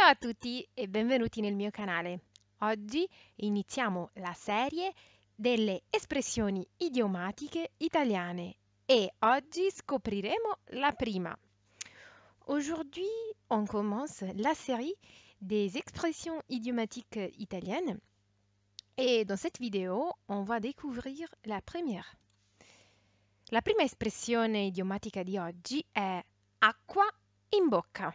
Ciao a tutti e benvenuti nel mio canale. Oggi iniziamo la serie delle espressioni idiomatiche italiane e oggi scopriremo la prima. Aujourd'hui, on commence la série des expressions idiomatiques italiennes et dans cette vidéo, on va découvrir la première. La prima espressione idiomatica di oggi è acqua in bocca.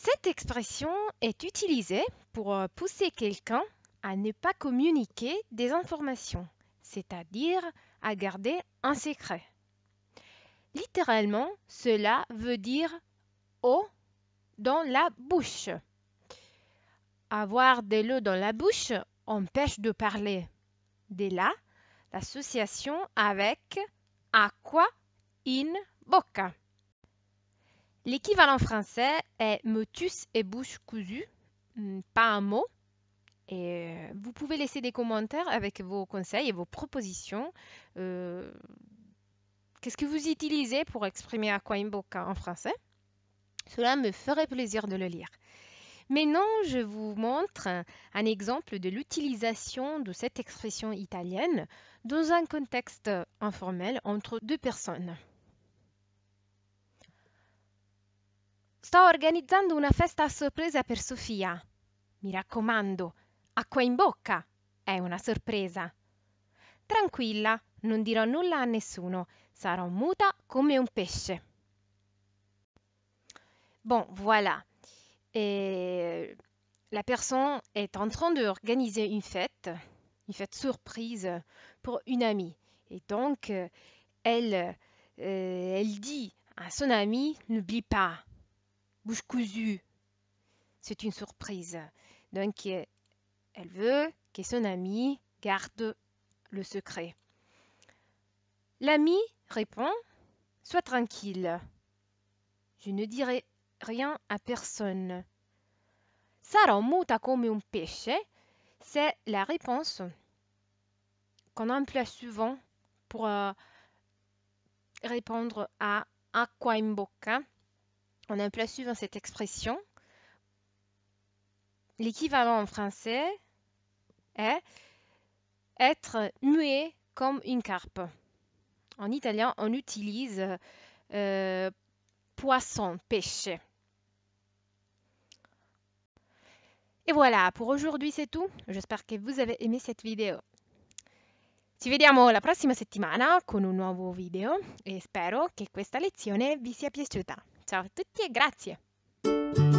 Cette expression est utilisée pour euh, pousser quelqu'un à ne pas communiquer des informations, c'est-à-dire à garder un secret. Littéralement, cela veut dire eau dans la bouche. Avoir de l'eau dans la bouche empêche de parler. Dès là, l'association avec aqua in boca. L'équivalent français est motus et bouche cousue, hmm, pas un mot. Et euh, vous pouvez laisser des commentaires avec vos conseils et vos propositions. Euh, qu'est-ce que vous utilisez pour exprimer boca » en français Cela me ferait plaisir de le lire. Maintenant, je vous montre un exemple de l'utilisation de cette expression italienne dans un contexte informel entre deux personnes. Sto organizzando una festa a sorpresa per Sofia. Mi raccomando, acqua in bocca. È una sorpresa. Tranquilla, non dirò nulla a nessuno. Sarò muta come un pesce. Bon, voilà. Et la personne est en train d'organiser une fête, une fête surprise pour une amie. Et donc, elle, euh, elle dit à son amie, n'oublie pas, bouche cousue. C'est une surprise. Donc, elle veut que son ami garde le secret. L'ami répond Sois tranquille, je ne dirai rien à personne. ça muta comme un péché. » c'est la réponse qu'on emploie souvent pour euh, répondre à acqua in bocca on a emploie souvent cette expression. L'équivalent en français est être muet comme une carpe. En italien, on utilise euh, poisson, pêche. Et voilà, pour aujourd'hui c'est tout. J'espère que vous avez aimé cette vidéo. Ci vediamo la prossima settimana con un nuovo video e spero che questa lezione vi sia piaciuta. Ciao a tutti e grazie!